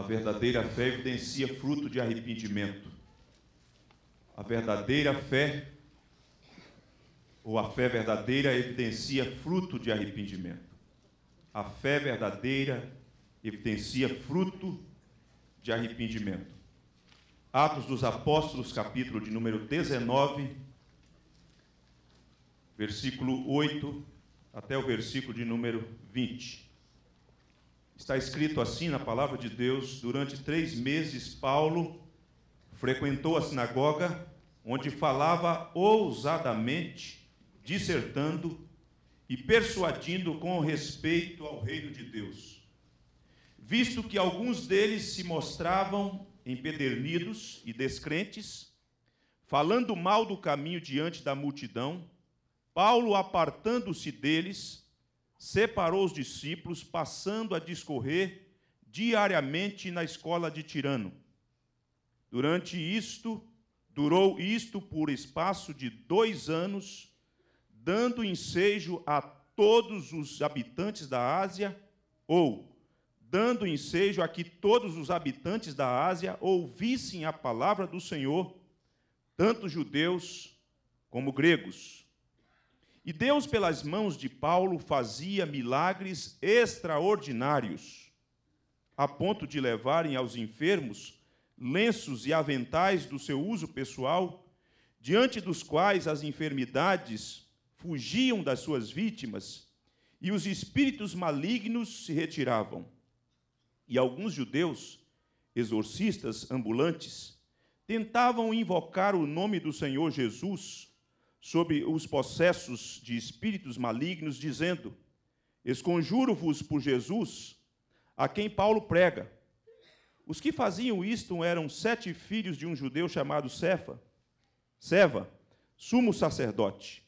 A verdadeira fé evidencia fruto de arrependimento. A verdadeira fé, ou a fé verdadeira, evidencia fruto de arrependimento. A fé verdadeira evidencia fruto de arrependimento. Atos dos Apóstolos, capítulo de número 19, versículo 8 até o versículo de número 20. Está escrito assim na palavra de Deus: durante três meses, Paulo frequentou a sinagoga, onde falava ousadamente, dissertando e persuadindo com respeito ao reino de Deus. Visto que alguns deles se mostravam empedernidos e descrentes, falando mal do caminho diante da multidão, Paulo, apartando-se deles, separou os discípulos, passando a discorrer diariamente na escola de Tirano. Durante isto, durou isto por espaço de dois anos, dando ensejo a todos os habitantes da Ásia, ou dando ensejo a que todos os habitantes da Ásia ouvissem a palavra do Senhor, tanto judeus como gregos. E Deus, pelas mãos de Paulo, fazia milagres extraordinários, a ponto de levarem aos enfermos lenços e aventais do seu uso pessoal, diante dos quais as enfermidades fugiam das suas vítimas e os espíritos malignos se retiravam. E alguns judeus, exorcistas ambulantes, tentavam invocar o nome do Senhor Jesus sobre os processos de espíritos malignos, dizendo: Esconjuro-vos por Jesus, a quem Paulo prega. Os que faziam isto eram sete filhos de um judeu chamado Cefa, Seva, sumo sacerdote.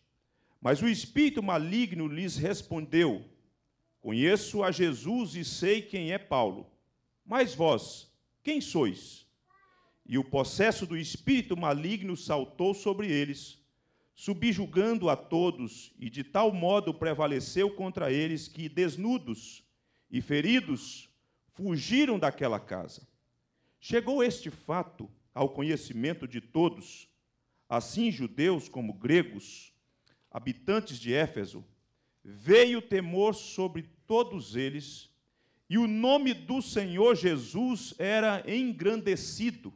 Mas o espírito maligno lhes respondeu: Conheço a Jesus e sei quem é Paulo. Mas vós, quem sois? E o processo do espírito maligno saltou sobre eles subjugando a todos, e de tal modo prevaleceu contra eles que, desnudos e feridos, fugiram daquela casa. Chegou este fato ao conhecimento de todos, assim judeus como gregos, habitantes de Éfeso, veio temor sobre todos eles, e o nome do Senhor Jesus era engrandecido.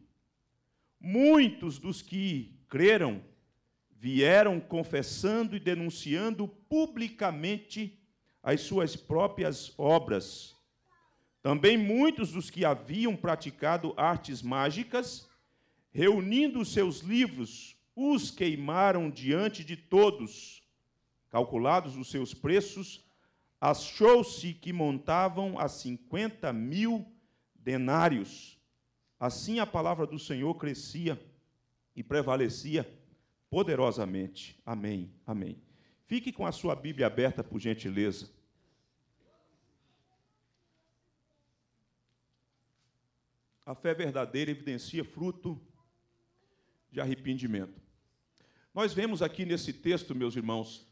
Muitos dos que creram vieram confessando e denunciando publicamente as suas próprias obras. Também muitos dos que haviam praticado artes mágicas, reunindo seus livros, os queimaram diante de todos. Calculados os seus preços, achou-se que montavam a 50 mil denários. Assim a palavra do Senhor crescia e prevalecia poderosamente. Amém. Amém. Fique com a sua Bíblia aberta, por gentileza. A fé verdadeira evidencia fruto de arrependimento. Nós vemos aqui nesse texto, meus irmãos,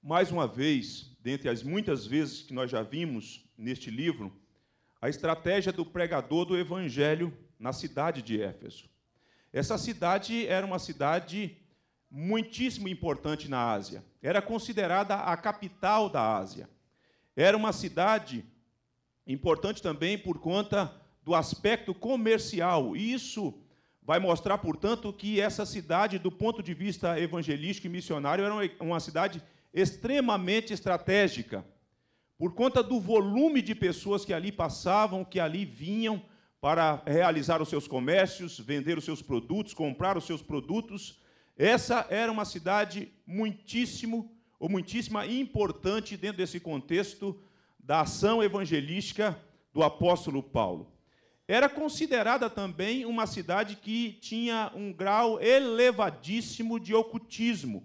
mais uma vez, dentre as muitas vezes que nós já vimos neste livro, a estratégia do pregador do evangelho na cidade de Éfeso. Essa cidade era uma cidade muitíssimo importante na Ásia. Era considerada a capital da Ásia. Era uma cidade importante também por conta do aspecto comercial. isso vai mostrar, portanto, que essa cidade, do ponto de vista evangelístico e missionário, era uma cidade extremamente estratégica. Por conta do volume de pessoas que ali passavam, que ali vinham, para realizar os seus comércios, vender os seus produtos, comprar os seus produtos. Essa era uma cidade muitíssimo ou muitíssima importante dentro desse contexto da ação evangelística do apóstolo Paulo. Era considerada também uma cidade que tinha um grau elevadíssimo de ocultismo.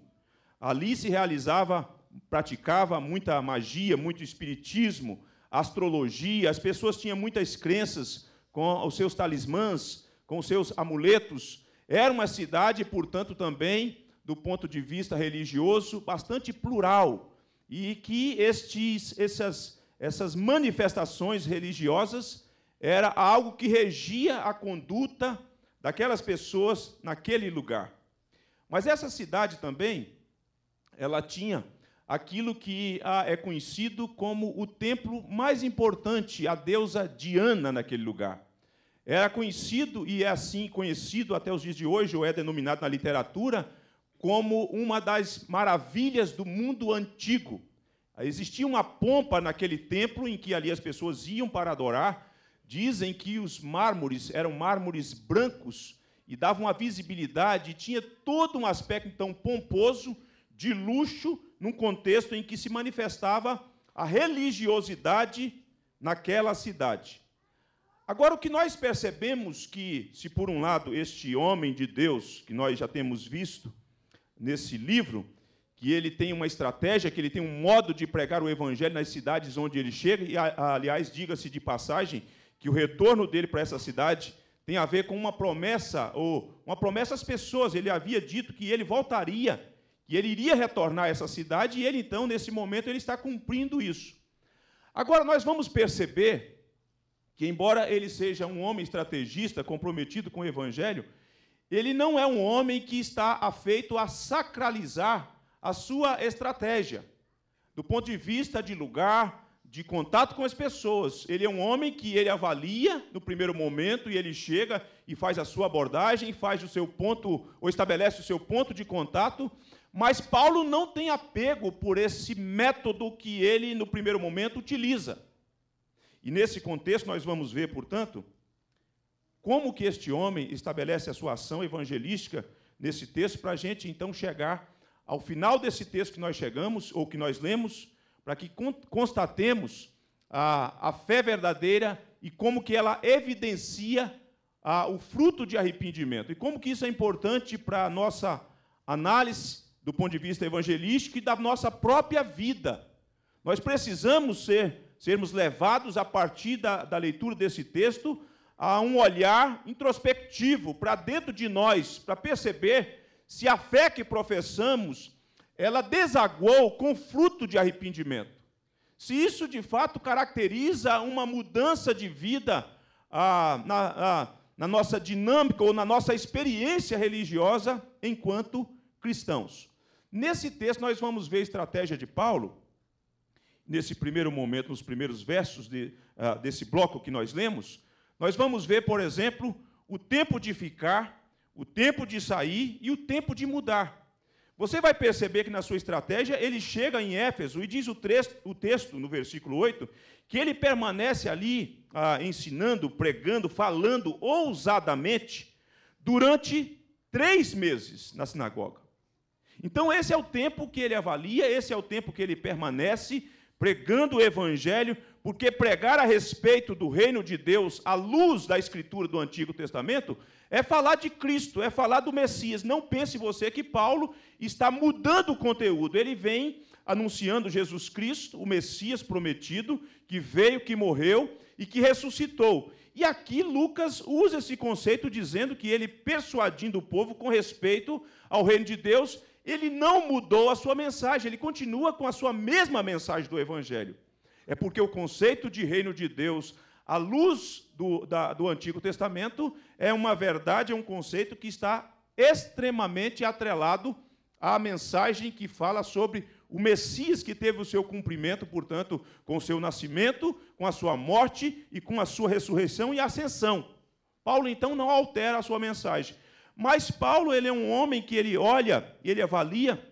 Ali se realizava, praticava muita magia, muito espiritismo, astrologia, as pessoas tinham muitas crenças com os seus talismãs, com os seus amuletos. Era uma cidade, portanto, também, do ponto de vista religioso, bastante plural. E que estes, essas, essas manifestações religiosas era algo que regia a conduta daquelas pessoas naquele lugar. Mas essa cidade também, ela tinha aquilo que ah, é conhecido como o templo mais importante à deusa Diana naquele lugar. Era conhecido e é assim conhecido até os dias de hoje, ou é denominado na literatura como uma das maravilhas do mundo antigo. Existia uma pompa naquele templo em que ali as pessoas iam para adorar. Dizem que os mármores eram mármores brancos e davam uma visibilidade, tinha todo um aspecto tão pomposo, de luxo, num contexto em que se manifestava a religiosidade naquela cidade. Agora, o que nós percebemos que, se por um lado este homem de Deus, que nós já temos visto nesse livro, que ele tem uma estratégia, que ele tem um modo de pregar o evangelho nas cidades onde ele chega, e, aliás, diga-se de passagem, que o retorno dele para essa cidade tem a ver com uma promessa, ou uma promessa às pessoas. Ele havia dito que ele voltaria e ele iria retornar a essa cidade, e ele, então, nesse momento, ele está cumprindo isso. Agora, nós vamos perceber que, embora ele seja um homem estrategista, comprometido com o Evangelho, ele não é um homem que está afeito a sacralizar a sua estratégia. Do ponto de vista de lugar, de contato com as pessoas. Ele é um homem que ele avalia no primeiro momento e ele chega e faz a sua abordagem, faz o seu ponto, ou estabelece o seu ponto de contato, mas Paulo não tem apego por esse método que ele, no primeiro momento, utiliza. E nesse contexto, nós vamos ver, portanto, como que este homem estabelece a sua ação evangelística nesse texto, para a gente então chegar ao final desse texto que nós chegamos, ou que nós lemos, para que constatemos a, a fé verdadeira e como que ela evidencia a, o fruto de arrependimento. E como que isso é importante para a nossa análise do ponto de vista evangelístico e da nossa própria vida. Nós precisamos ser, sermos levados, a partir da, da leitura desse texto, a um olhar introspectivo para dentro de nós, para perceber se a fé que professamos ela desaguou com fruto de arrependimento. Se isso de fato caracteriza uma mudança de vida ah, na, ah, na nossa dinâmica ou na nossa experiência religiosa enquanto cristãos. Nesse texto, nós vamos ver a estratégia de Paulo, nesse primeiro momento, nos primeiros versos de, uh, desse bloco que nós lemos. Nós vamos ver, por exemplo, o tempo de ficar, o tempo de sair e o tempo de mudar. Você vai perceber que na sua estratégia ele chega em Éfeso e diz o, texto, o texto no versículo 8, que ele permanece ali ah, ensinando, pregando, falando ousadamente durante três meses na sinagoga. Então, esse é o tempo que ele avalia, esse é o tempo que ele permanece pregando o evangelho, porque pregar a respeito do reino de Deus à luz da escritura do Antigo Testamento é falar de Cristo, é falar do Messias. Não pense você que Paulo está mudando o conteúdo. Ele vem anunciando Jesus Cristo, o Messias prometido, que veio, que morreu e que ressuscitou. E aqui Lucas usa esse conceito dizendo que ele persuadindo o povo com respeito ao reino de Deus ele não mudou a sua mensagem, ele continua com a sua mesma mensagem do Evangelho. É porque o conceito de reino de Deus, à luz do, da, do Antigo Testamento, é uma verdade, é um conceito que está extremamente atrelado à mensagem que fala sobre o Messias que teve o seu cumprimento, portanto, com o seu nascimento, com a sua morte e com a sua ressurreição e ascensão. Paulo então não altera a sua mensagem. Mas Paulo, ele é um homem que ele olha, ele avalia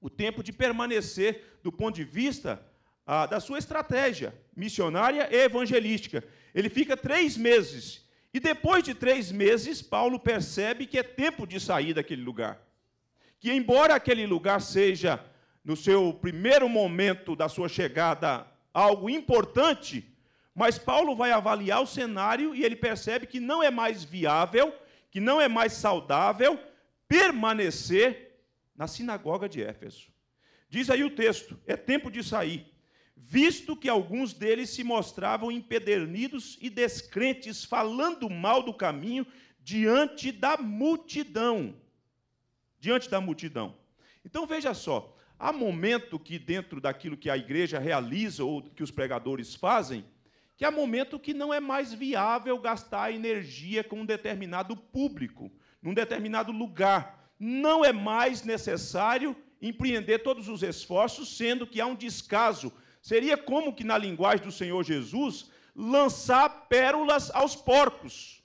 o tempo de permanecer do ponto de vista ah, da sua estratégia missionária e evangelística. Ele fica três meses. E depois de três meses, Paulo percebe que é tempo de sair daquele lugar. Que, embora aquele lugar seja, no seu primeiro momento da sua chegada, algo importante, mas Paulo vai avaliar o cenário e ele percebe que não é mais viável que não é mais saudável permanecer na sinagoga de Éfeso. Diz aí o texto: é tempo de sair, visto que alguns deles se mostravam empedernidos e descrentes, falando mal do caminho diante da multidão. Diante da multidão. Então veja só, há momento que dentro daquilo que a igreja realiza ou que os pregadores fazem, que há momento que não é mais viável gastar energia com um determinado público, num determinado lugar. Não é mais necessário empreender todos os esforços, sendo que há um descaso. Seria como que, na linguagem do Senhor Jesus, lançar pérolas aos porcos.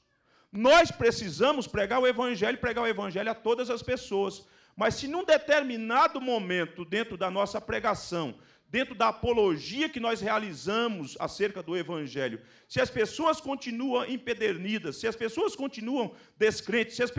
Nós precisamos pregar o Evangelho, pregar o Evangelho a todas as pessoas. Mas se num determinado momento dentro da nossa pregação dentro da apologia que nós realizamos acerca do Evangelho, se as pessoas continuam empedernidas, se as pessoas continuam descrentes, se as,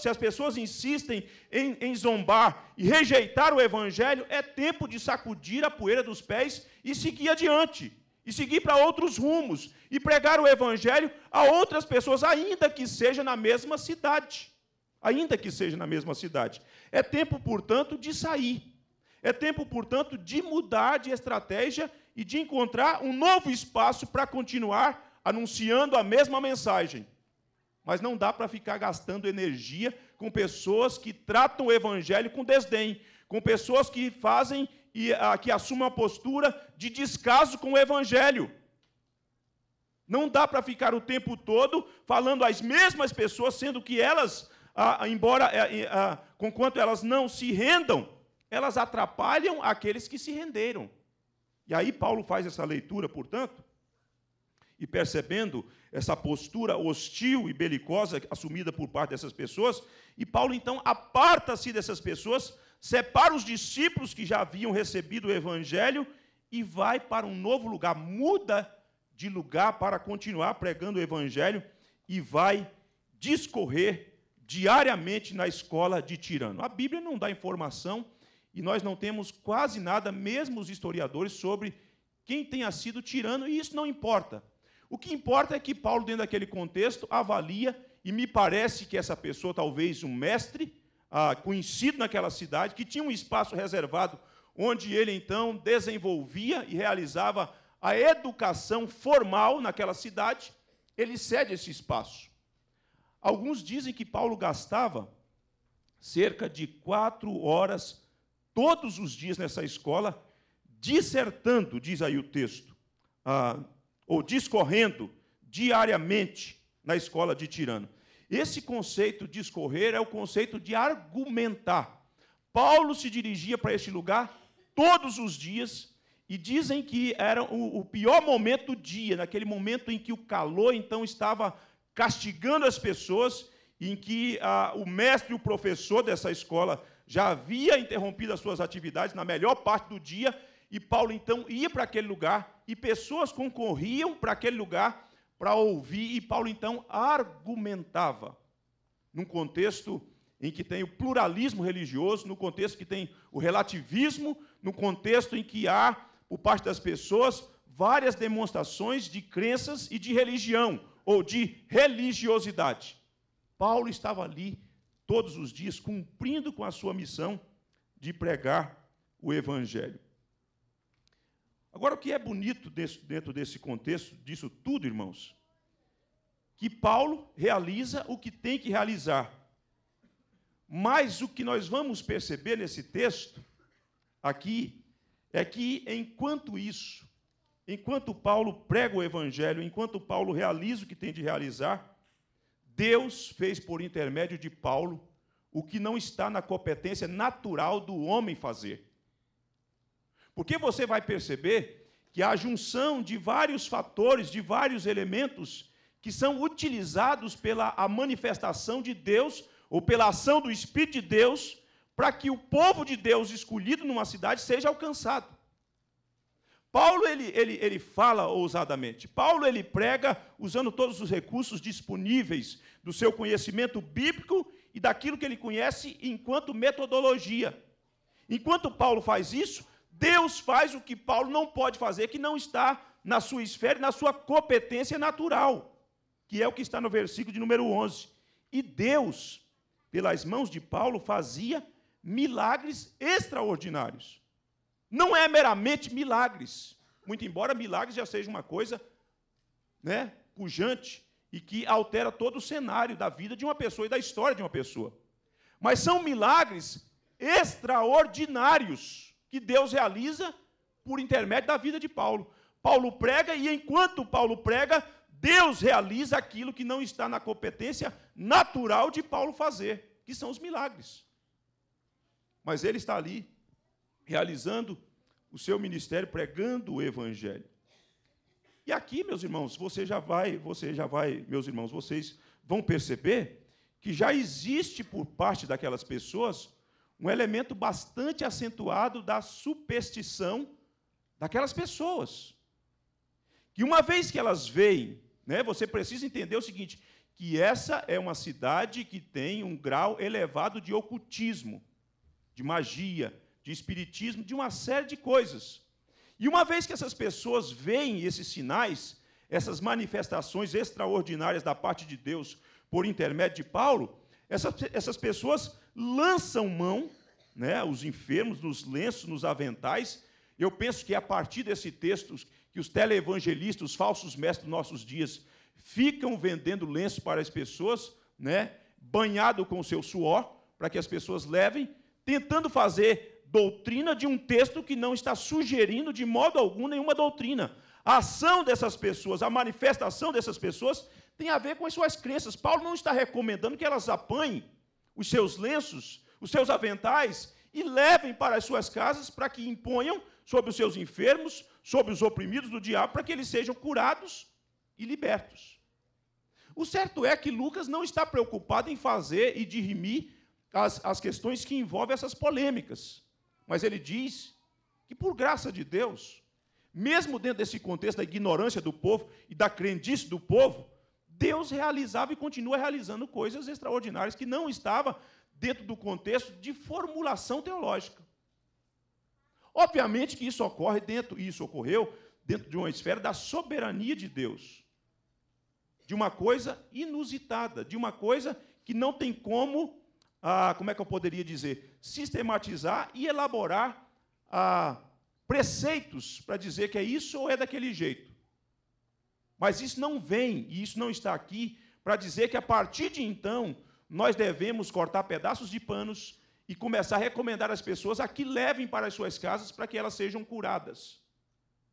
se as pessoas insistem em, em zombar e rejeitar o Evangelho, é tempo de sacudir a poeira dos pés e seguir adiante, e seguir para outros rumos, e pregar o Evangelho a outras pessoas, ainda que seja na mesma cidade. Ainda que seja na mesma cidade. É tempo, portanto, de sair é tempo, portanto, de mudar de estratégia e de encontrar um novo espaço para continuar anunciando a mesma mensagem. Mas não dá para ficar gastando energia com pessoas que tratam o evangelho com desdém, com pessoas que fazem e ah, a, que assumem uma postura de descaso com o evangelho. Não dá para ficar o tempo todo falando às mesmas pessoas, sendo que elas, ah, embora, eh, eh, ah, ah, elas não se rendam, elas atrapalham aqueles que se renderam. E aí Paulo faz essa leitura, portanto, e percebendo essa postura hostil e belicosa assumida por parte dessas pessoas, e Paulo então aparta-se dessas pessoas, separa os discípulos que já haviam recebido o evangelho e vai para um novo lugar, muda de lugar para continuar pregando o evangelho e vai discorrer diariamente na escola de Tirano. A Bíblia não dá informação e nós não temos quase nada, mesmo os historiadores, sobre quem tenha sido tirano, e isso não importa. O que importa é que Paulo, dentro daquele contexto, avalia, e me parece que essa pessoa, talvez um mestre, ah, conhecido naquela cidade, que tinha um espaço reservado, onde ele então desenvolvia e realizava a educação formal naquela cidade, ele cede esse espaço. Alguns dizem que Paulo gastava cerca de quatro horas todos os dias nessa escola, dissertando, diz aí o texto, ah, ou discorrendo diariamente na escola de Tirano. Esse conceito de discorrer é o conceito de argumentar. Paulo se dirigia para este lugar todos os dias e dizem que era o pior momento do dia, naquele momento em que o calor então estava castigando as pessoas, em que ah, o mestre e o professor dessa escola já havia interrompido as suas atividades na melhor parte do dia, e Paulo então ia para aquele lugar, e pessoas concorriam para aquele lugar para ouvir, e Paulo então argumentava, num contexto em que tem o pluralismo religioso, no contexto que tem o relativismo, no contexto em que há, por parte das pessoas, várias demonstrações de crenças e de religião, ou de religiosidade. Paulo estava ali todos os dias, cumprindo com a sua missão de pregar o Evangelho. Agora, o que é bonito dentro desse contexto, disso tudo, irmãos, que Paulo realiza o que tem que realizar. Mas o que nós vamos perceber nesse texto aqui é que enquanto isso, enquanto Paulo prega o evangelho, enquanto Paulo realiza o que tem de realizar, Deus fez por intermédio de Paulo o que não está na competência natural do homem fazer. Porque você vai perceber que a junção de vários fatores, de vários elementos que são utilizados pela a manifestação de Deus ou pela ação do Espírito de Deus para que o povo de Deus escolhido numa cidade seja alcançado. Paulo ele, ele, ele fala ousadamente. Paulo ele prega usando todos os recursos disponíveis do seu conhecimento bíblico e daquilo que ele conhece enquanto metodologia. Enquanto Paulo faz isso, Deus faz o que Paulo não pode fazer, que não está na sua esfera, na sua competência natural, que é o que está no versículo de número 11. E Deus, pelas mãos de Paulo, fazia milagres extraordinários não é meramente milagres. Muito embora milagres já seja uma coisa né, pujante e que altera todo o cenário da vida de uma pessoa e da história de uma pessoa. Mas são milagres extraordinários que Deus realiza por intermédio da vida de Paulo. Paulo prega e enquanto Paulo prega, Deus realiza aquilo que não está na competência natural de Paulo fazer, que são os milagres. Mas ele está ali realizando o seu ministério, pregando o evangelho. E aqui, meus irmãos, você já vai, você já vai, meus irmãos, vocês vão perceber que já existe por parte daquelas pessoas um elemento bastante acentuado da superstição daquelas pessoas. Que uma vez que elas veem, né, você precisa entender o seguinte, que essa é uma cidade que tem um grau elevado de ocultismo, de magia, de espiritismo, de uma série de coisas. E uma vez que essas pessoas veem esses sinais, essas manifestações extraordinárias da parte de Deus por intermédio de Paulo, essas, essas pessoas lançam mão, né, os enfermos, nos lenços, nos aventais. Eu penso que é a partir desse texto que os televangelistas, os falsos mestres dos nossos dias, ficam vendendo lenços para as pessoas, né, banhado com o seu suor, para que as pessoas levem, tentando fazer doutrina de um texto que não está sugerindo de modo algum nenhuma doutrina. A ação dessas pessoas, a manifestação dessas pessoas, tem a ver com as suas crenças. Paulo não está recomendando que elas apanhem os seus lenços, os seus aventais e levem para as suas casas para que imponham sobre os seus enfermos, sobre os oprimidos do diabo, para que eles sejam curados e libertos. O certo é que Lucas não está preocupado em fazer e dirimir as, as questões que envolvem essas polêmicas. Mas ele diz que, por graça de Deus, mesmo dentro desse contexto da ignorância do povo e da crendice do povo, Deus realizava e continua realizando coisas extraordinárias que não estava dentro do contexto de formulação teológica. Obviamente que isso ocorre dentro, e isso ocorreu dentro de uma esfera da soberania de Deus. De uma coisa inusitada, de uma coisa que não tem como ah, como é que eu poderia dizer? Sistematizar e elaborar ah, preceitos para dizer que é isso ou é daquele jeito. Mas isso não vem, e isso não está aqui, para dizer que a partir de então nós devemos cortar pedaços de panos e começar a recomendar às pessoas a que levem para as suas casas para que elas sejam curadas.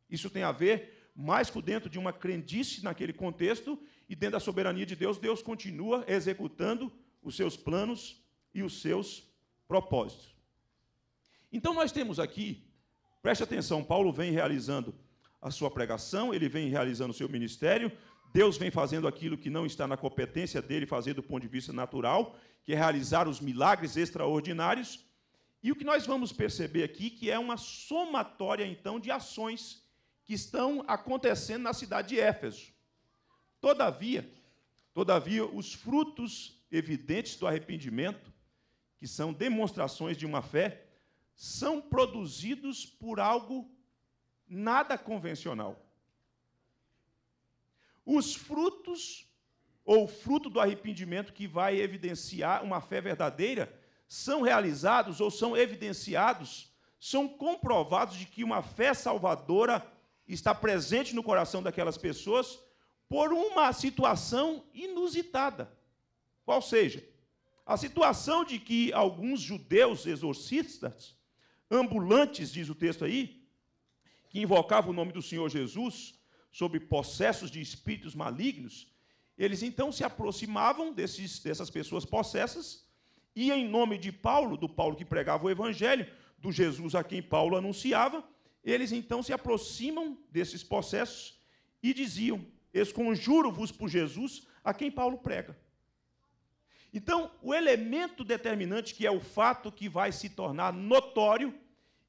Isso tem a ver mais com dentro de uma crendice naquele contexto e dentro da soberania de Deus, Deus continua executando os seus planos e os seus propósitos. Então nós temos aqui, preste atenção, Paulo vem realizando a sua pregação, ele vem realizando o seu ministério, Deus vem fazendo aquilo que não está na competência dele fazer do ponto de vista natural, que é realizar os milagres extraordinários. E o que nós vamos perceber aqui que é uma somatória então de ações que estão acontecendo na cidade de Éfeso. Todavia, todavia os frutos evidentes do arrependimento que são demonstrações de uma fé, são produzidos por algo nada convencional. Os frutos, ou fruto do arrependimento que vai evidenciar uma fé verdadeira, são realizados ou são evidenciados, são comprovados de que uma fé salvadora está presente no coração daquelas pessoas por uma situação inusitada. Qual seja, a situação de que alguns judeus exorcistas, ambulantes, diz o texto aí, que invocavam o nome do Senhor Jesus sobre possessos de espíritos malignos, eles então se aproximavam desses, dessas pessoas possessas e, em nome de Paulo, do Paulo que pregava o Evangelho, do Jesus a quem Paulo anunciava, eles então se aproximam desses possessos e diziam: Esconjuro-vos por Jesus a quem Paulo prega. Então, o elemento determinante, que é o fato que vai se tornar notório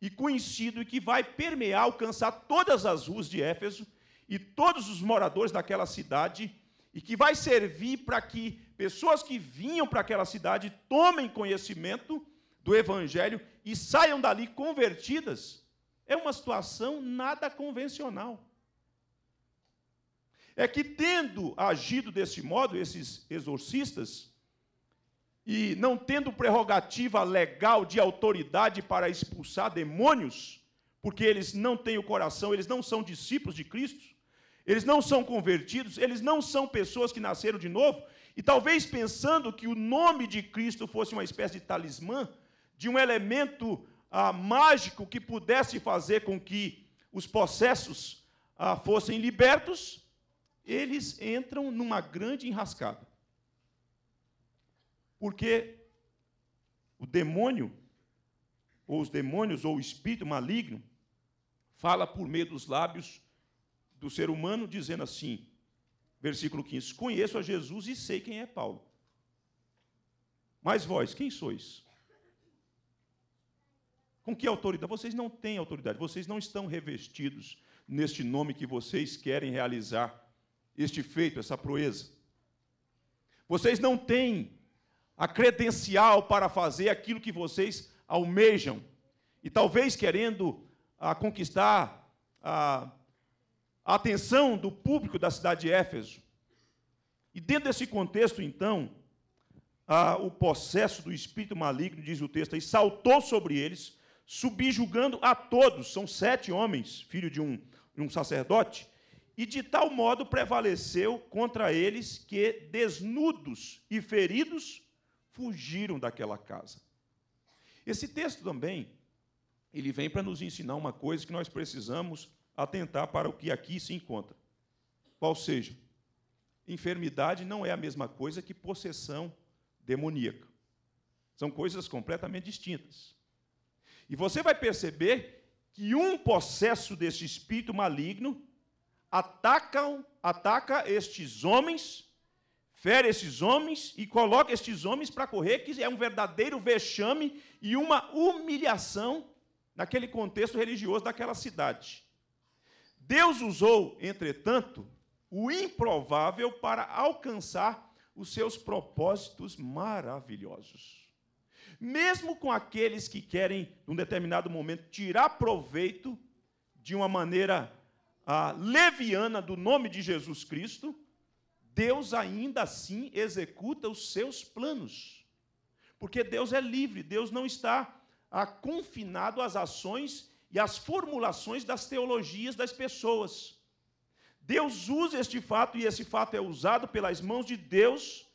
e conhecido e que vai permear, alcançar todas as ruas de Éfeso e todos os moradores daquela cidade, e que vai servir para que pessoas que vinham para aquela cidade tomem conhecimento do Evangelho e saiam dali convertidas, é uma situação nada convencional. É que, tendo agido desse modo, esses exorcistas, e não tendo prerrogativa legal de autoridade para expulsar demônios, porque eles não têm o coração, eles não são discípulos de Cristo, eles não são convertidos, eles não são pessoas que nasceram de novo, e talvez pensando que o nome de Cristo fosse uma espécie de talismã, de um elemento ah, mágico que pudesse fazer com que os processos ah, fossem libertos, eles entram numa grande enrascada. Porque o demônio, ou os demônios, ou o espírito maligno, fala por meio dos lábios do ser humano, dizendo assim, versículo 15: Conheço a Jesus e sei quem é Paulo. Mas vós, quem sois? Com que autoridade? Vocês não têm autoridade, vocês não estão revestidos neste nome que vocês querem realizar, este feito, essa proeza. Vocês não têm a credencial para fazer aquilo que vocês almejam. E talvez querendo a, ah, conquistar a, ah, a atenção do público da cidade de Éfeso. E dentro desse contexto, então, a, ah, o processo do espírito maligno, diz o texto, e saltou sobre eles, subjugando a todos, são sete homens, filho de um, de um sacerdote, e de tal modo prevaleceu contra eles que, desnudos e feridos, fugiram daquela casa. Esse texto também, ele vem para nos ensinar uma coisa que nós precisamos atentar para o que aqui se encontra. Qual seja, enfermidade não é a mesma coisa que possessão demoníaca. São coisas completamente distintas. E você vai perceber que um processo desse espírito maligno atacam, ataca estes homens fere esses homens e coloca estes homens para correr, que é um verdadeiro vexame e uma humilhação naquele contexto religioso daquela cidade. Deus usou, entretanto, o improvável para alcançar os seus propósitos maravilhosos. Mesmo com aqueles que querem, num determinado momento, tirar proveito de uma maneira ah, leviana do nome de Jesus Cristo, Deus ainda assim executa os seus planos. Porque Deus é livre, Deus não está ah, confinado às ações e às formulações das teologias das pessoas. Deus usa este fato, e esse fato é usado pelas mãos de Deus,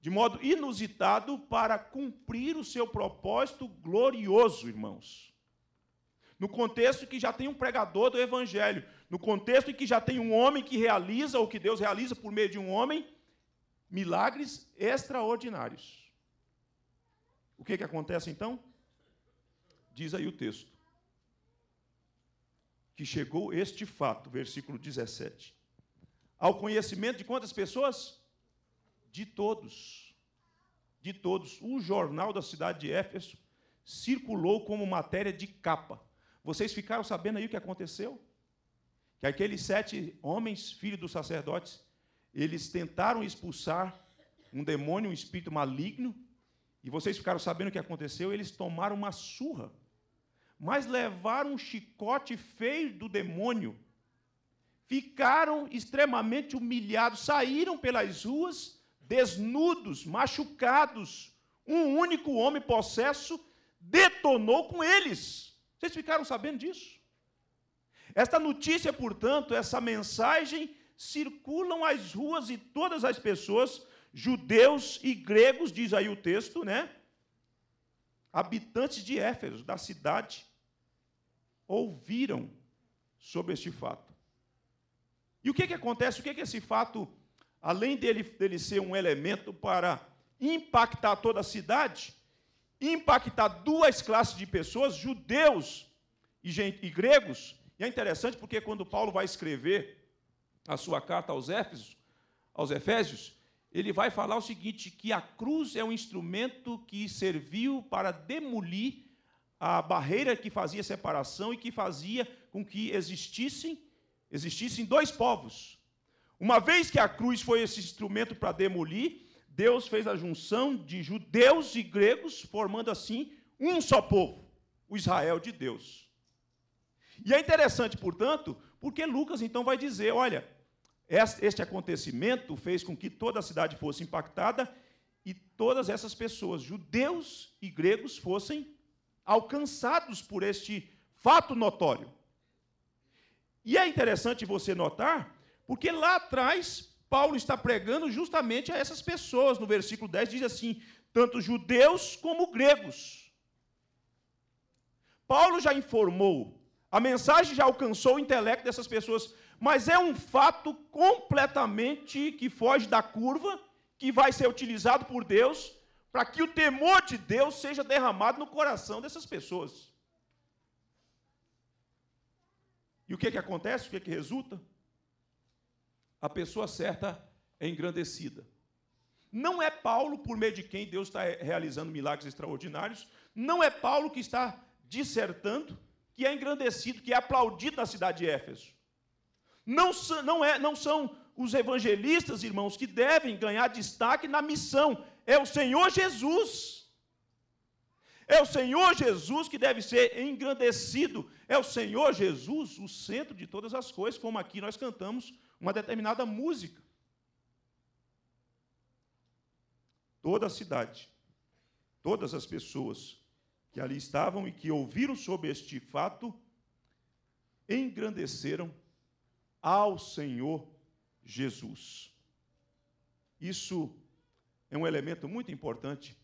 de modo inusitado, para cumprir o seu propósito glorioso, irmãos. No contexto que já tem um pregador do Evangelho, no contexto em que já tem um homem que realiza o que Deus realiza por meio de um homem, milagres extraordinários. O que, que acontece então? Diz aí o texto. Que chegou este fato, versículo 17. Ao conhecimento de quantas pessoas? De todos. De todos. O jornal da cidade de Éfeso circulou como matéria de capa. Vocês ficaram sabendo aí o que aconteceu? que aqueles sete homens, filhos dos sacerdotes, eles tentaram expulsar um demônio, um espírito maligno, e vocês ficaram sabendo o que aconteceu, eles tomaram uma surra, mas levaram um chicote feio do demônio, ficaram extremamente humilhados, saíram pelas ruas desnudos, machucados. Um único homem possesso detonou com eles. Vocês ficaram sabendo disso? Esta notícia, portanto, essa mensagem circulam as ruas e todas as pessoas, judeus e gregos, diz aí o texto, né? Habitantes de Éfeso, da cidade, ouviram sobre este fato. E o que, que acontece? O que, que esse fato, além dele, dele ser um elemento para impactar toda a cidade, impactar duas classes de pessoas, judeus e, gente, e gregos, e é interessante porque quando Paulo vai escrever a sua carta aos Éfesos, aos Efésios, ele vai falar o seguinte: que a cruz é um instrumento que serviu para demolir a barreira que fazia separação e que fazia com que existissem, existissem dois povos. Uma vez que a cruz foi esse instrumento para demolir, Deus fez a junção de judeus e gregos, formando assim um só povo, o Israel de Deus. E é interessante, portanto, porque Lucas então vai dizer: olha, este acontecimento fez com que toda a cidade fosse impactada e todas essas pessoas, judeus e gregos, fossem alcançados por este fato notório. E é interessante você notar, porque lá atrás Paulo está pregando justamente a essas pessoas. No versículo 10 diz assim: tanto judeus como gregos. Paulo já informou a mensagem já alcançou o intelecto dessas pessoas, mas é um fato completamente que foge da curva, que vai ser utilizado por Deus para que o temor de Deus seja derramado no coração dessas pessoas. E o que, é que acontece? O que, é que resulta? A pessoa certa é engrandecida. Não é Paulo por meio de quem Deus está realizando milagres extraordinários, não é Paulo que está dissertando, que é engrandecido, que é aplaudido na cidade de Éfeso. Não, não, é, não são os evangelistas, irmãos, que devem ganhar destaque na missão, é o Senhor Jesus. É o Senhor Jesus que deve ser engrandecido, é o Senhor Jesus o centro de todas as coisas, como aqui nós cantamos uma determinada música. Toda a cidade, todas as pessoas que ali estavam e que ouviram sobre este fato, engrandeceram ao Senhor Jesus. Isso é um elemento muito importante,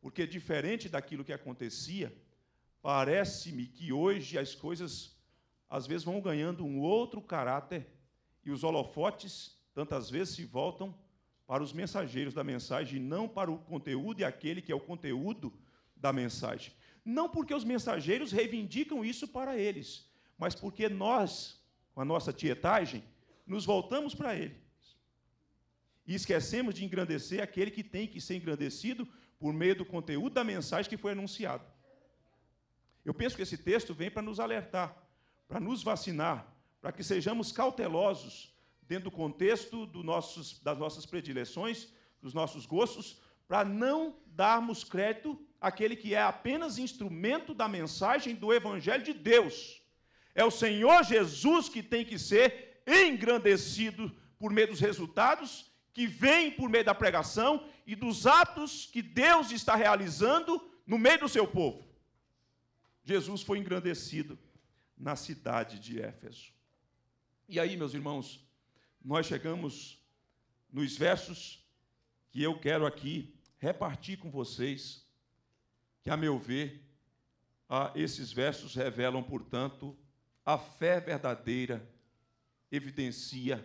porque diferente daquilo que acontecia, parece-me que hoje as coisas às vezes vão ganhando um outro caráter e os holofotes tantas vezes se voltam para os mensageiros da mensagem, não para o conteúdo e aquele que é o conteúdo da mensagem. Não porque os mensageiros reivindicam isso para eles, mas porque nós, com a nossa tietagem, nos voltamos para ele E esquecemos de engrandecer aquele que tem que ser engrandecido por meio do conteúdo da mensagem que foi anunciado. Eu penso que esse texto vem para nos alertar, para nos vacinar, para que sejamos cautelosos dentro do contexto do nossos, das nossas predileções, dos nossos gostos, para não darmos crédito aquele que é apenas instrumento da mensagem do Evangelho de Deus. É o Senhor Jesus que tem que ser engrandecido por meio dos resultados que vêm por meio da pregação e dos atos que Deus está realizando no meio do seu povo. Jesus foi engrandecido na cidade de Éfeso. E aí, meus irmãos, nós chegamos nos versos que eu quero aqui repartir com vocês que, a meu ver, esses versos revelam, portanto, a fé verdadeira evidencia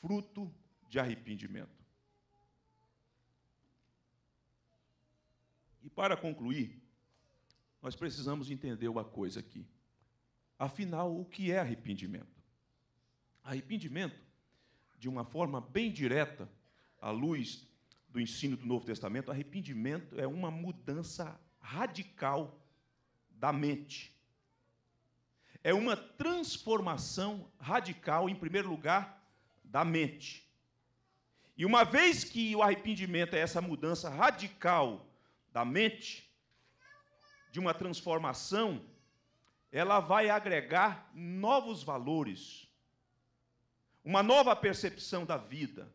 fruto de arrependimento. E para concluir, nós precisamos entender uma coisa aqui. Afinal, o que é arrependimento? Arrependimento, de uma forma bem direta, à luz do ensino do Novo Testamento, arrependimento é uma mudança radical da mente. É uma transformação radical, em primeiro lugar, da mente. E uma vez que o arrependimento é essa mudança radical da mente, de uma transformação, ela vai agregar novos valores, uma nova percepção da vida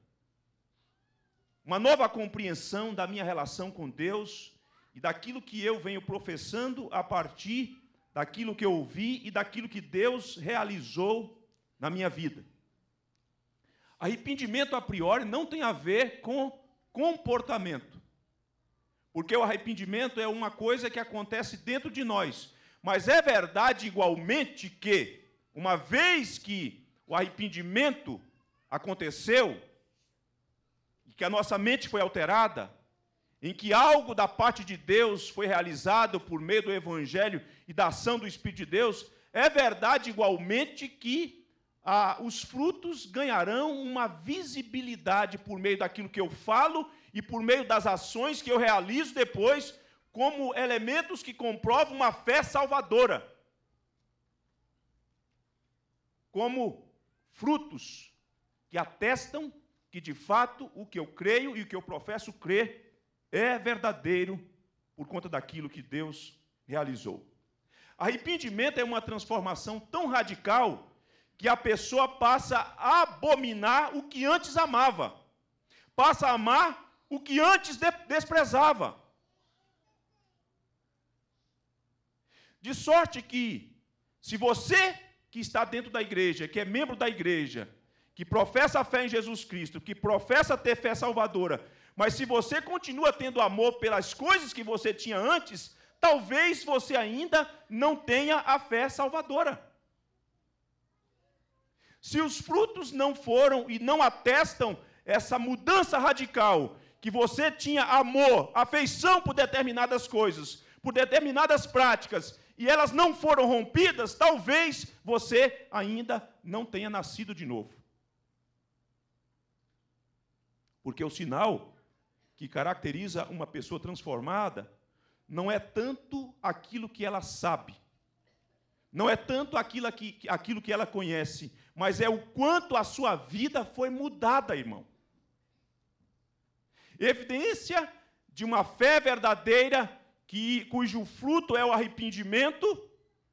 uma nova compreensão da minha relação com Deus e daquilo que eu venho professando a partir daquilo que eu ouvi e daquilo que Deus realizou na minha vida. Arrependimento a priori não tem a ver com comportamento. Porque o arrependimento é uma coisa que acontece dentro de nós. Mas é verdade igualmente que, uma vez que o arrependimento aconteceu, que a nossa mente foi alterada, em que algo da parte de Deus foi realizado por meio do Evangelho e da ação do Espírito de Deus, é verdade igualmente que ah, os frutos ganharão uma visibilidade por meio daquilo que eu falo e por meio das ações que eu realizo depois, como elementos que comprovam uma fé salvadora. Como frutos que atestam que de fato o que eu creio e o que eu professo crer é verdadeiro por conta daquilo que Deus realizou. Arrependimento é uma transformação tão radical que a pessoa passa a abominar o que antes amava, passa a amar o que antes desprezava. De sorte que, se você que está dentro da igreja, que é membro da igreja, que professa a fé em Jesus Cristo, que professa ter fé salvadora, mas se você continua tendo amor pelas coisas que você tinha antes, talvez você ainda não tenha a fé salvadora. Se os frutos não foram e não atestam essa mudança radical, que você tinha amor, afeição por determinadas coisas, por determinadas práticas, e elas não foram rompidas, talvez você ainda não tenha nascido de novo. Porque é o sinal que caracteriza uma pessoa transformada não é tanto aquilo que ela sabe, não é tanto aquilo que, aquilo que ela conhece, mas é o quanto a sua vida foi mudada, irmão. Evidência de uma fé verdadeira que, cujo fruto é o arrependimento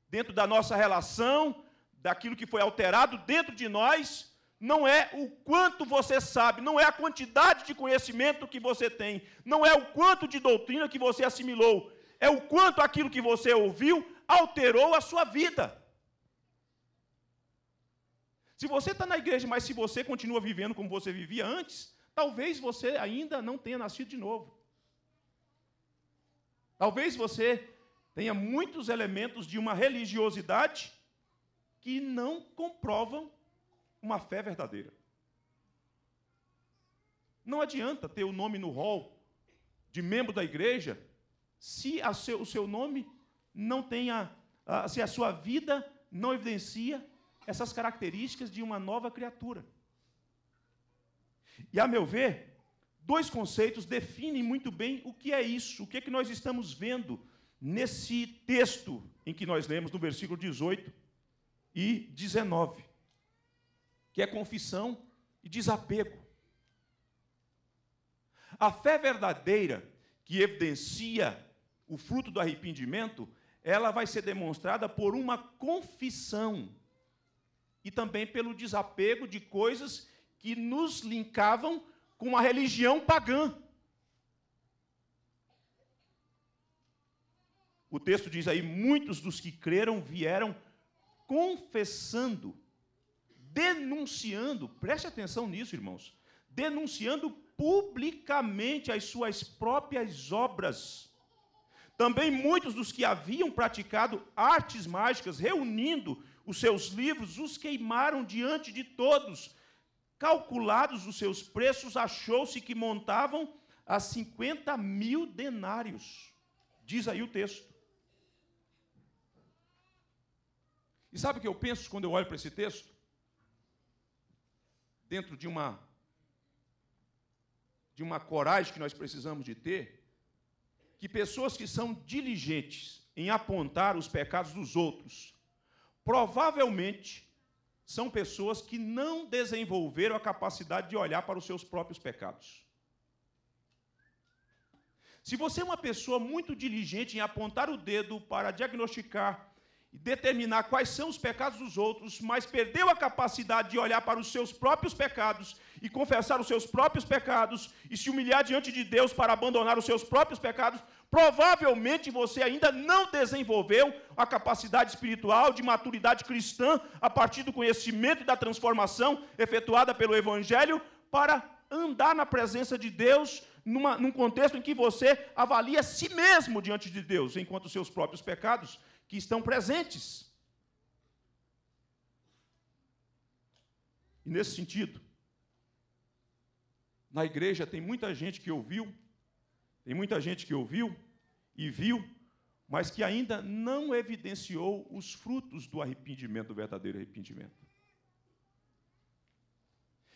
dentro da nossa relação, daquilo que foi alterado dentro de nós não é o quanto você sabe, não é a quantidade de conhecimento que você tem, não é o quanto de doutrina que você assimilou, é o quanto aquilo que você ouviu alterou a sua vida. Se você está na igreja, mas se você continua vivendo como você vivia antes, talvez você ainda não tenha nascido de novo. Talvez você tenha muitos elementos de uma religiosidade que não comprovam uma fé verdadeira. Não adianta ter o nome no hall de membro da igreja se seu, o seu nome não tenha, se a sua vida não evidencia essas características de uma nova criatura. E a meu ver, dois conceitos definem muito bem o que é isso, o que é que nós estamos vendo nesse texto em que nós lemos no versículo 18 e 19 que é confissão e desapego. A fé verdadeira, que evidencia o fruto do arrependimento, ela vai ser demonstrada por uma confissão e também pelo desapego de coisas que nos linkavam com a religião pagã. O texto diz aí: muitos dos que creram vieram confessando denunciando, preste atenção nisso, irmãos, denunciando publicamente as suas próprias obras. Também muitos dos que haviam praticado artes mágicas, reunindo os seus livros, os queimaram diante de todos. Calculados os seus preços, achou-se que montavam a 50 mil denários. Diz aí o texto. E sabe o que eu penso quando eu olho para esse texto? dentro de uma de uma coragem que nós precisamos de ter, que pessoas que são diligentes em apontar os pecados dos outros, provavelmente são pessoas que não desenvolveram a capacidade de olhar para os seus próprios pecados. Se você é uma pessoa muito diligente em apontar o dedo para diagnosticar e determinar quais são os pecados dos outros, mas perdeu a capacidade de olhar para os seus próprios pecados e confessar os seus próprios pecados e se humilhar diante de Deus para abandonar os seus próprios pecados, provavelmente você ainda não desenvolveu a capacidade espiritual de maturidade cristã a partir do conhecimento e da transformação efetuada pelo Evangelho para andar na presença de Deus numa, num contexto em que você avalia si mesmo diante de Deus, enquanto os seus próprios pecados que estão presentes. E nesse sentido, na igreja tem muita gente que ouviu, tem muita gente que ouviu e viu, mas que ainda não evidenciou os frutos do arrependimento, do verdadeiro arrependimento.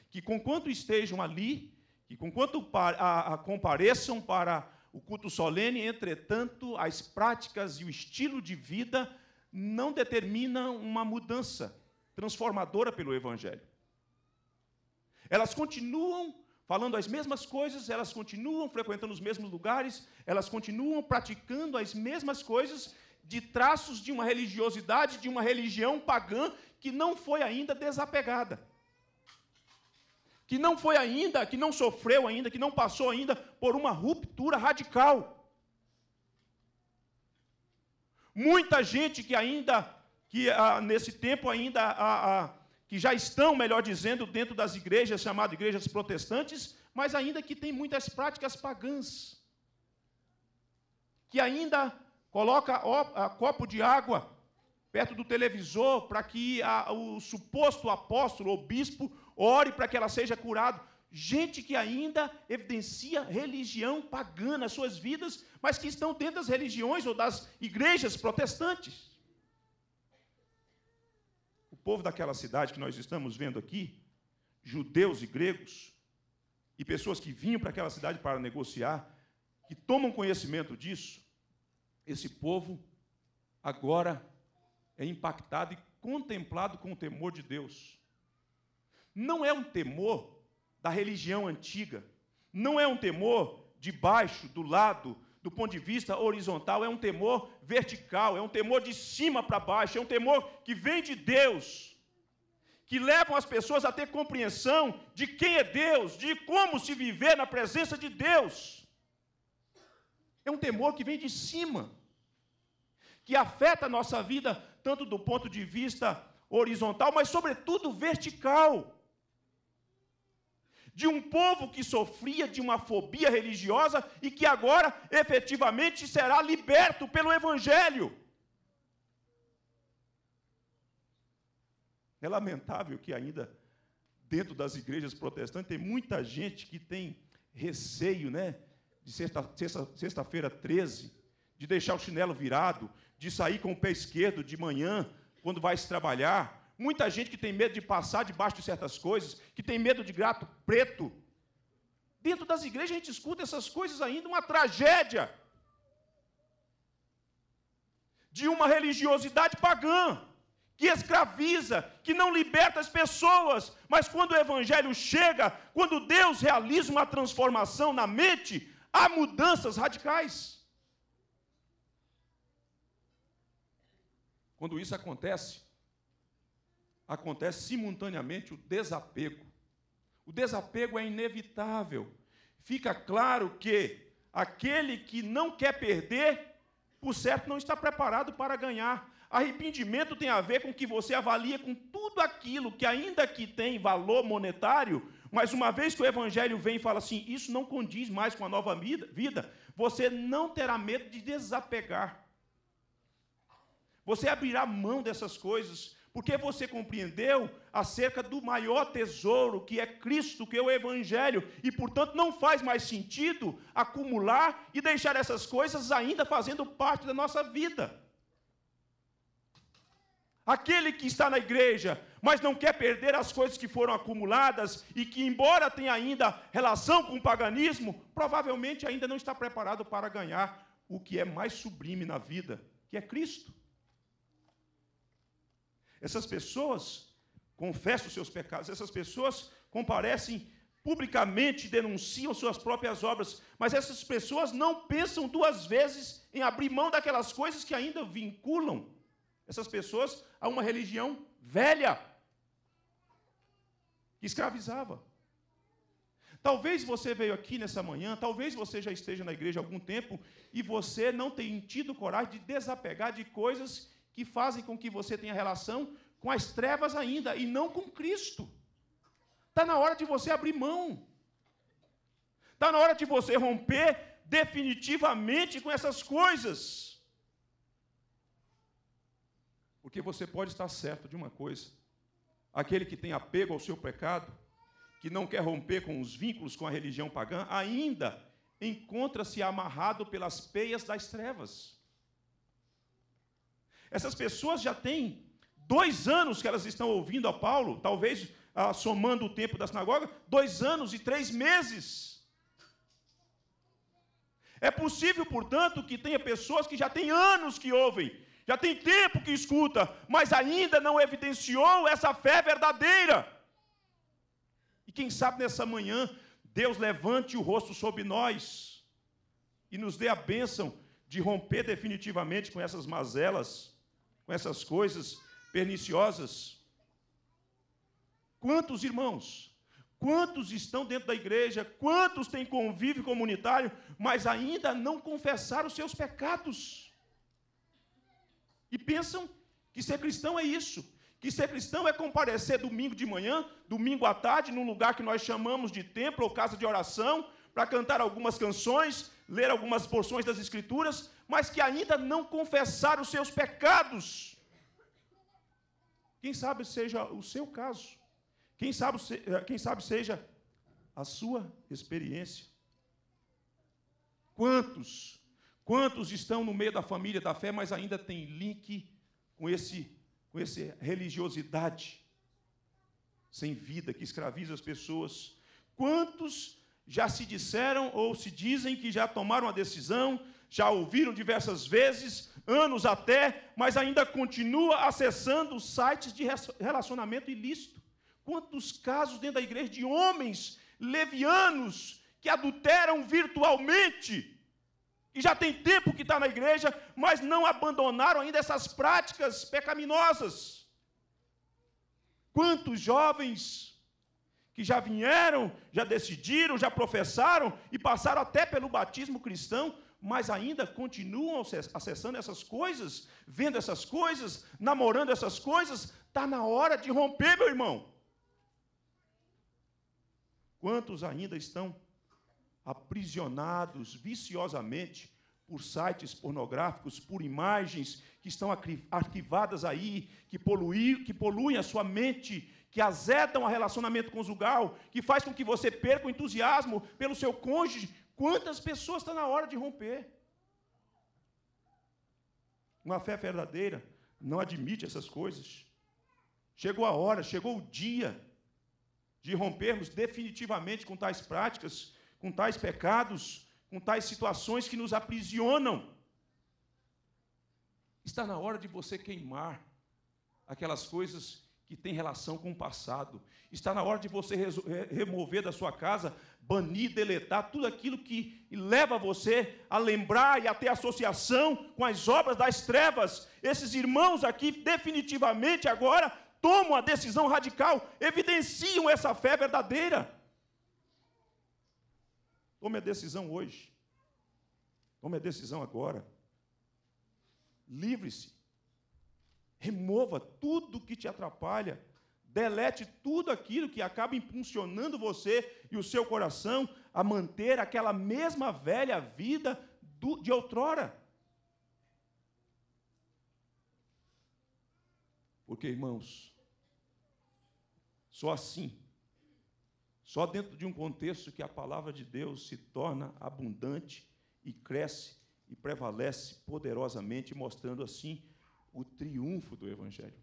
Que conquanto estejam ali, que conquanto quanto a, compareçam para o culto solene, entretanto, as práticas e o estilo de vida não determinam uma mudança transformadora pelo Evangelho. Elas continuam falando as mesmas coisas, elas continuam frequentando os mesmos lugares, elas continuam praticando as mesmas coisas, de traços de uma religiosidade, de uma religião pagã que não foi ainda desapegada que não foi ainda, que não sofreu ainda, que não passou ainda por uma ruptura radical. Muita gente que ainda, que ah, nesse tempo ainda, ah, ah, que já estão, melhor dizendo, dentro das igrejas chamadas igrejas protestantes, mas ainda que tem muitas práticas pagãs, que ainda coloca ó, copo de água perto do televisor para que a, ah, o suposto apóstolo ou bispo ore para que ela seja curada. Gente que ainda evidencia religião pagã nas suas vidas, mas que estão dentro das religiões ou das igrejas protestantes. O povo daquela cidade que nós estamos vendo aqui, judeus e gregos, e pessoas que vinham para aquela cidade para negociar, que tomam conhecimento disso, esse povo agora é impactado e contemplado com o temor de Deus não é um temor da religião antiga, não é um temor de baixo, do lado, do ponto de vista horizontal, é um temor vertical, é um temor de cima para baixo, é um temor que vem de Deus, que levam as pessoas a ter compreensão de quem é Deus, de como se viver na presença de Deus. É um temor que vem de cima, que afeta a nossa vida, tanto do ponto de vista horizontal, mas, sobretudo, vertical de um povo que sofria de uma fobia religiosa e que agora efetivamente será liberto pelo Evangelho. É lamentável que ainda dentro das igrejas protestantes tem muita gente que tem receio, né? De sexta-feira sexta, sexta 13, de deixar o chinelo virado, de sair com o pé esquerdo de manhã, quando vai se trabalhar, Muita gente que tem medo de passar debaixo de certas coisas, que tem medo de gato preto. Dentro das igrejas a gente escuta essas coisas ainda, uma tragédia. De uma religiosidade pagã, que escraviza, que não liberta as pessoas, mas quando o evangelho chega, quando Deus realiza uma transformação na mente, há mudanças radicais. Quando isso acontece, acontece simultaneamente o desapego. O desapego é inevitável. Fica claro que aquele que não quer perder, por certo, não está preparado para ganhar. Arrependimento tem a ver com que você avalia com tudo aquilo que, ainda que tem valor monetário, mas uma vez que o Evangelho vem e fala assim, isso não condiz mais com a nova vida, você não terá medo de desapegar. Você abrirá mão dessas coisas, porque você compreendeu acerca do maior tesouro que é Cristo, que é o Evangelho, e portanto não faz mais sentido acumular e deixar essas coisas ainda fazendo parte da nossa vida. Aquele que está na igreja, mas não quer perder as coisas que foram acumuladas e que, embora tenha ainda relação com o paganismo, provavelmente ainda não está preparado para ganhar o que é mais sublime na vida, que é Cristo. Essas pessoas confessam os seus pecados, essas pessoas comparecem publicamente, denunciam suas próprias obras, mas essas pessoas não pensam duas vezes em abrir mão daquelas coisas que ainda vinculam essas pessoas a uma religião velha que escravizava. Talvez você veio aqui nessa manhã, talvez você já esteja na igreja há algum tempo e você não tenha tido coragem de desapegar de coisas que fazem com que você tenha relação com as trevas ainda e não com Cristo. Está na hora de você abrir mão. Está na hora de você romper definitivamente com essas coisas. Porque você pode estar certo de uma coisa: aquele que tem apego ao seu pecado, que não quer romper com os vínculos com a religião pagã, ainda encontra-se amarrado pelas peias das trevas. Essas pessoas já têm dois anos que elas estão ouvindo a Paulo, talvez ah, somando o tempo da sinagoga, dois anos e três meses. É possível, portanto, que tenha pessoas que já têm anos que ouvem, já tem tempo que escuta, mas ainda não evidenciou essa fé verdadeira. E quem sabe nessa manhã Deus levante o rosto sobre nós e nos dê a bênção de romper definitivamente com essas mazelas com essas coisas perniciosas. Quantos irmãos, quantos estão dentro da igreja, quantos têm convívio comunitário, mas ainda não confessaram os seus pecados? E pensam que ser cristão é isso, que ser cristão é comparecer domingo de manhã, domingo à tarde, num lugar que nós chamamos de templo ou casa de oração, para cantar algumas canções, ler algumas porções das Escrituras, mas que ainda não confessaram os seus pecados. Quem sabe seja o seu caso. Quem sabe, eh, quem sabe seja a sua experiência. Quantos, quantos estão no meio da família da fé, mas ainda tem link com esse com essa religiosidade sem vida que escraviza as pessoas? Quantos já se disseram ou se dizem que já tomaram a decisão já ouviram diversas vezes, anos até, mas ainda continua acessando sites de relacionamento ilícito. Quantos casos dentro da igreja de homens levianos que adulteram virtualmente e já tem tempo que está na igreja, mas não abandonaram ainda essas práticas pecaminosas. Quantos jovens que já vieram, já decidiram, já professaram e passaram até pelo batismo cristão, mas ainda continuam acessando essas coisas, vendo essas coisas, namorando essas coisas, está na hora de romper, meu irmão. Quantos ainda estão aprisionados viciosamente por sites pornográficos, por imagens que estão arquivadas aí, que, polui, que poluem a sua mente, que azedam o relacionamento conjugal, que faz com que você perca o entusiasmo pelo seu cônjuge, Quantas pessoas está na hora de romper? Uma fé verdadeira não admite essas coisas. Chegou a hora, chegou o dia de rompermos definitivamente com tais práticas, com tais pecados, com tais situações que nos aprisionam. Está na hora de você queimar aquelas coisas que tem relação com o passado. Está na hora de você remover da sua casa, banir, deletar tudo aquilo que leva você a lembrar e a ter associação com as obras das trevas. Esses irmãos aqui, definitivamente agora, tomam a decisão radical, evidenciam essa fé verdadeira. Tome a decisão hoje. Tome a decisão agora. Livre-se Remova tudo que te atrapalha. Delete tudo aquilo que acaba impulsionando você e o seu coração a manter aquela mesma velha vida do, de outrora. Porque, irmãos, só assim, só dentro de um contexto que a palavra de Deus se torna abundante e cresce e prevalece poderosamente, mostrando assim o triunfo do Evangelho.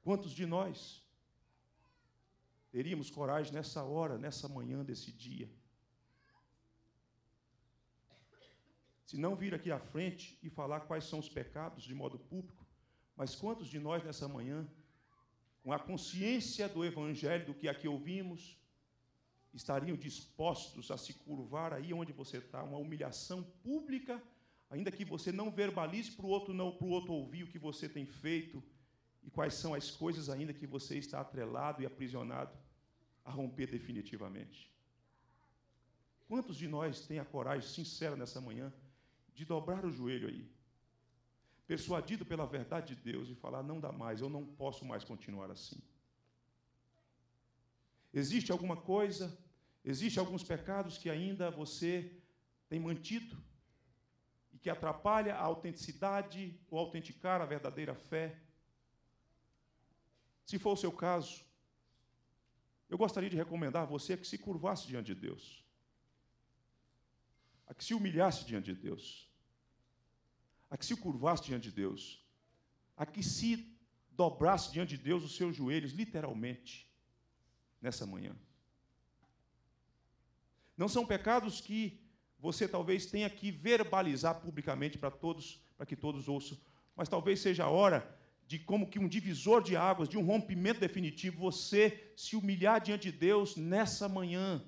Quantos de nós teríamos coragem nessa hora, nessa manhã desse dia? Se não vir aqui à frente e falar quais são os pecados de modo público, mas quantos de nós nessa manhã, com a consciência do Evangelho, do que aqui ouvimos, estariam dispostos a se curvar aí onde você está, uma humilhação pública, ainda que você não verbalize para o outro não, para o outro ouvir o que você tem feito e quais são as coisas ainda que você está atrelado e aprisionado a romper definitivamente. Quantos de nós têm a coragem sincera nessa manhã de dobrar o joelho aí, persuadido pela verdade de Deus e falar não dá mais, eu não posso mais continuar assim? Existe alguma coisa, existe alguns pecados que ainda você tem mantido e que atrapalha a autenticidade ou autenticar a verdadeira fé? Se for o seu caso, eu gostaria de recomendar a você que se curvasse diante de Deus, a que se humilhasse diante de Deus, a que se curvasse diante de Deus, a que se dobrasse diante de Deus os seus joelhos, literalmente, nessa manhã. Não são pecados que você talvez tenha que verbalizar publicamente para todos, para que todos ouçam, mas talvez seja a hora de como que um divisor de águas, de um rompimento definitivo, você se humilhar diante de Deus nessa manhã,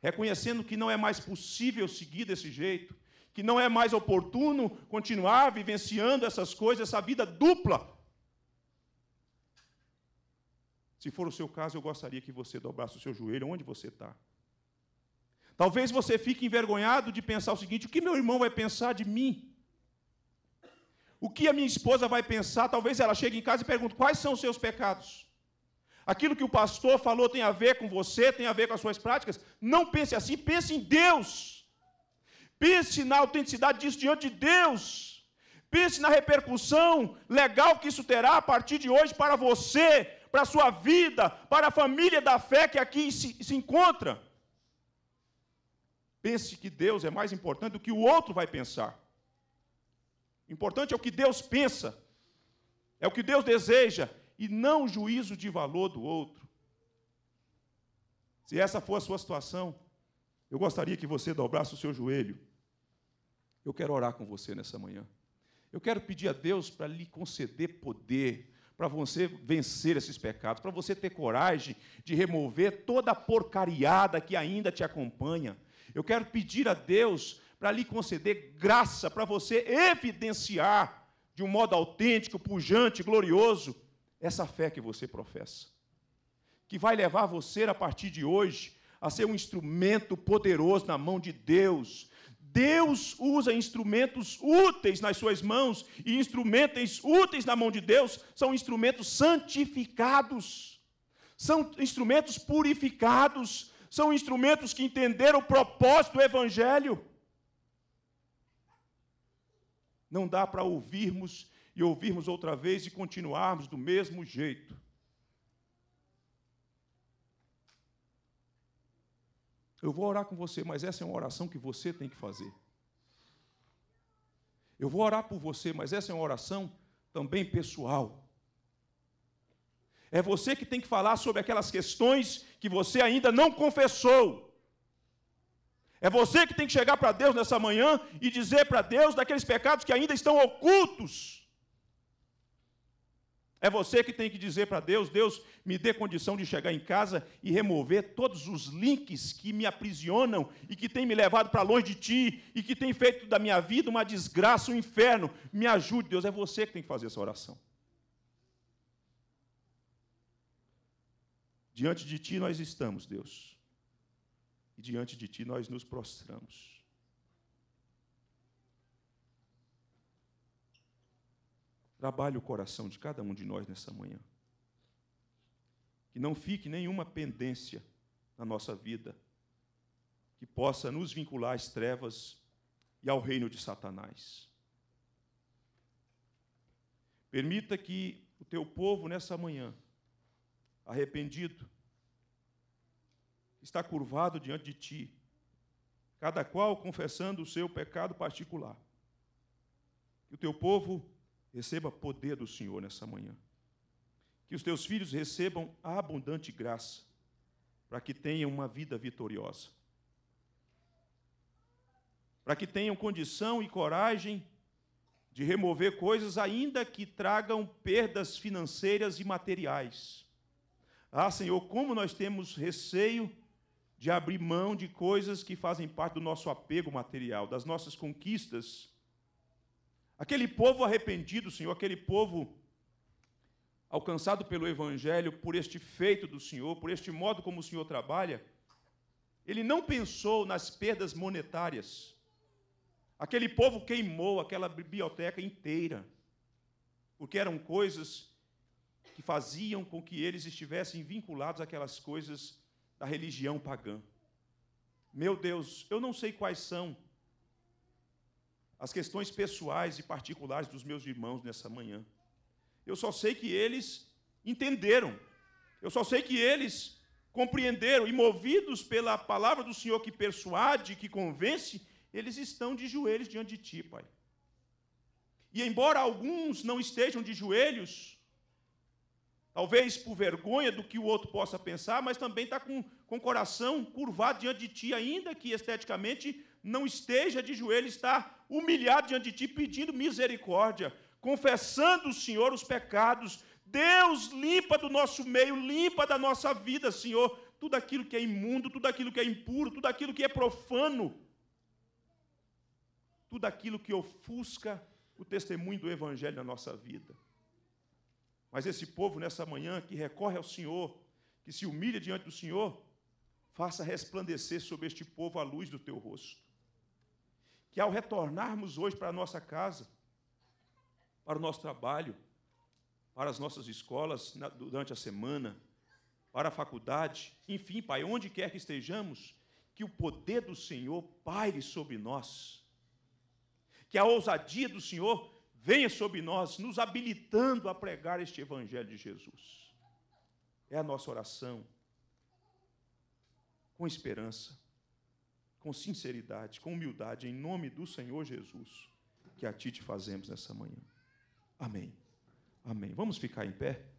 reconhecendo que não é mais possível seguir desse jeito, que não é mais oportuno continuar vivenciando essas coisas, essa vida dupla se for o seu caso, eu gostaria que você dobrasse o seu joelho onde você está. Talvez você fique envergonhado de pensar o seguinte: o que meu irmão vai pensar de mim? O que a minha esposa vai pensar? Talvez ela chegue em casa e pergunte: quais são os seus pecados? Aquilo que o pastor falou tem a ver com você, tem a ver com as suas práticas? Não pense assim, pense em Deus. Pense na autenticidade disso diante de Deus. Pense na repercussão legal que isso terá a partir de hoje para você, para a sua vida, para a família da fé que aqui se, se encontra. Pense que Deus é mais importante do que o outro vai pensar. Importante é o que Deus pensa, é o que Deus deseja, e não o juízo de valor do outro. Se essa for a sua situação, eu gostaria que você dobrasse o seu joelho. Eu quero orar com você nessa manhã. Eu quero pedir a Deus para lhe conceder poder para você vencer esses pecados, para você ter coragem de remover toda a porcariada que ainda te acompanha. Eu quero pedir a Deus para lhe conceder graça, para você evidenciar de um modo autêntico, pujante, glorioso, essa fé que você professa, que vai levar você, a partir de hoje, a ser um instrumento poderoso na mão de Deus Deus usa instrumentos úteis nas suas mãos, e instrumentos úteis na mão de Deus são instrumentos santificados, são instrumentos purificados, são instrumentos que entenderam o propósito do Evangelho. Não dá para ouvirmos e ouvirmos outra vez e continuarmos do mesmo jeito. Eu vou orar com você, mas essa é uma oração que você tem que fazer. Eu vou orar por você, mas essa é uma oração também pessoal. É você que tem que falar sobre aquelas questões que você ainda não confessou. É você que tem que chegar para Deus nessa manhã e dizer para Deus daqueles pecados que ainda estão ocultos. É você que tem que dizer para Deus: Deus, me dê condição de chegar em casa e remover todos os links que me aprisionam e que têm me levado para longe de ti e que têm feito da minha vida uma desgraça, um inferno. Me ajude, Deus. É você que tem que fazer essa oração. Diante de ti nós estamos, Deus. E diante de ti nós nos prostramos. Trabalhe o coração de cada um de nós nessa manhã. Que não fique nenhuma pendência na nossa vida que possa nos vincular às trevas e ao reino de Satanás. Permita que o teu povo nessa manhã, arrependido, está curvado diante de ti, cada qual confessando o seu pecado particular. Que o teu povo Receba poder do Senhor nessa manhã. Que os teus filhos recebam a abundante graça para que tenham uma vida vitoriosa. Para que tenham condição e coragem de remover coisas, ainda que tragam perdas financeiras e materiais. Ah, Senhor, como nós temos receio de abrir mão de coisas que fazem parte do nosso apego material, das nossas conquistas Aquele povo arrependido, Senhor, aquele povo alcançado pelo Evangelho, por este feito do Senhor, por este modo como o Senhor trabalha, ele não pensou nas perdas monetárias. Aquele povo queimou aquela biblioteca inteira, porque eram coisas que faziam com que eles estivessem vinculados àquelas coisas da religião pagã. Meu Deus, eu não sei quais são as questões pessoais e particulares dos meus irmãos nessa manhã. Eu só sei que eles entenderam. Eu só sei que eles compreenderam e, movidos pela palavra do Senhor que persuade, que convence, eles estão de joelhos diante de ti, Pai. E embora alguns não estejam de joelhos, talvez por vergonha do que o outro possa pensar, mas também está com, com o coração curvado diante de ti, ainda que esteticamente não esteja de joelhos, está humilhado diante de ti, pedindo misericórdia, confessando o Senhor os pecados. Deus, limpa do nosso meio, limpa da nossa vida, Senhor, tudo aquilo que é imundo, tudo aquilo que é impuro, tudo aquilo que é profano, tudo aquilo que ofusca o testemunho do Evangelho na nossa vida. Mas esse povo nessa manhã que recorre ao Senhor, que se humilha diante do Senhor, faça resplandecer sobre este povo a luz do teu rosto que ao retornarmos hoje para a nossa casa, para o nosso trabalho, para as nossas escolas durante a semana, para a faculdade, enfim, Pai, onde quer que estejamos, que o poder do Senhor paire sobre nós, que a ousadia do Senhor venha sobre nós, nos habilitando a pregar este Evangelho de Jesus. É a nossa oração, com esperança, com sinceridade, com humildade, em nome do Senhor Jesus, que a Ti te fazemos nessa manhã. Amém. Amém. Vamos ficar em pé?